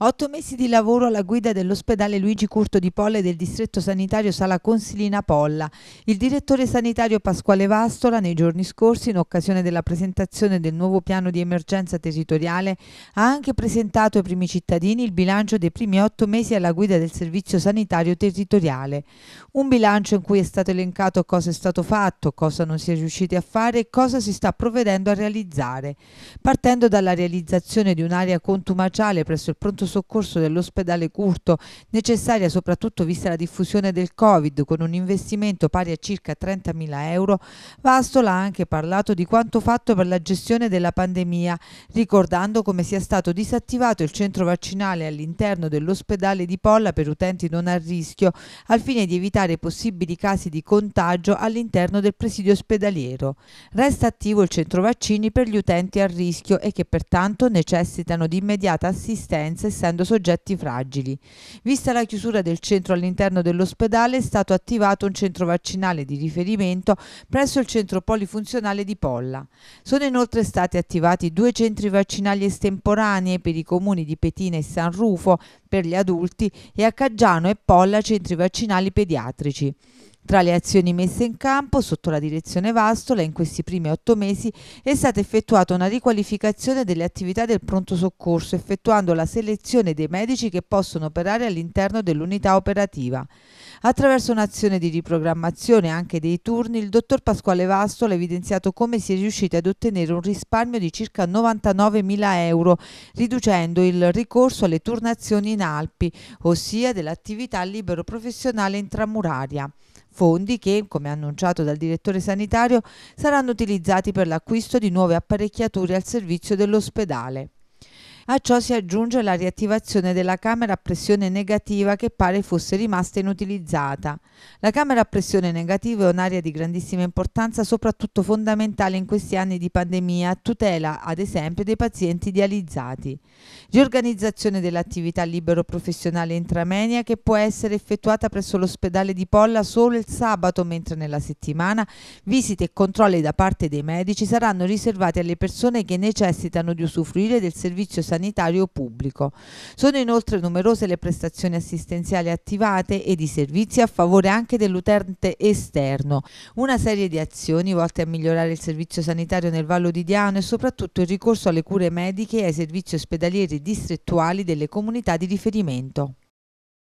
Otto mesi di lavoro alla guida dell'ospedale Luigi Curto di Polle del distretto sanitario Sala Consilina Polla. Il direttore sanitario Pasquale Vastola nei giorni scorsi, in occasione della presentazione del nuovo piano di emergenza territoriale, ha anche presentato ai primi cittadini il bilancio dei primi otto mesi alla guida del servizio sanitario territoriale. Un bilancio in cui è stato elencato cosa è stato fatto, cosa non si è riusciti a fare e cosa si sta provvedendo a realizzare. Partendo dalla realizzazione di un'area contumaciale presso il pronto soccorso dell'ospedale Curto, necessaria soprattutto vista la diffusione del Covid, con un investimento pari a circa 30.000 euro, Vastola ha anche parlato di quanto fatto per la gestione della pandemia, ricordando come sia stato disattivato il centro vaccinale all'interno dell'ospedale di Polla per utenti non a rischio, al fine di evitare possibili casi di contagio all'interno del presidio ospedaliero. Resta attivo il centro vaccini per gli utenti a rischio e che pertanto necessitano di immediata assistenza e essendo soggetti fragili. Vista la chiusura del centro all'interno dell'ospedale è stato attivato un centro vaccinale di riferimento presso il centro polifunzionale di Polla. Sono inoltre stati attivati due centri vaccinali estemporanei per i comuni di Petina e San Rufo per gli adulti e a Caggiano e Polla centri vaccinali pediatrici. Tra le azioni messe in campo, sotto la direzione Vastola, in questi primi otto mesi è stata effettuata una riqualificazione delle attività del pronto soccorso, effettuando la selezione dei medici che possono operare all'interno dell'unità operativa. Attraverso un'azione di riprogrammazione anche dei turni, il dottor Pasquale Vastola ha evidenziato come si è riusciti ad ottenere un risparmio di circa 99.000 euro, riducendo il ricorso alle turnazioni in Alpi, ossia dell'attività libero professionale intramuraria fondi che, come annunciato dal direttore sanitario, saranno utilizzati per l'acquisto di nuove apparecchiature al servizio dell'ospedale. A ciò si aggiunge la riattivazione della camera a pressione negativa che pare fosse rimasta inutilizzata. La camera a pressione negativa è un'area di grandissima importanza, soprattutto fondamentale in questi anni di pandemia, a tutela ad esempio dei pazienti dializzati. Riorganizzazione dell'attività libero-professionale intramenia che può essere effettuata presso l'ospedale di Polla solo il sabato, mentre nella settimana visite e controlli da parte dei medici saranno riservati alle persone che necessitano di usufruire del servizio sanitario sanitario pubblico. Sono inoltre numerose le prestazioni assistenziali attivate e di servizi a favore anche dell'utente esterno. Una serie di azioni volte a migliorare il servizio sanitario nel Vallo di Diano e soprattutto il ricorso alle cure mediche e ai servizi ospedalieri distrettuali delle comunità di riferimento.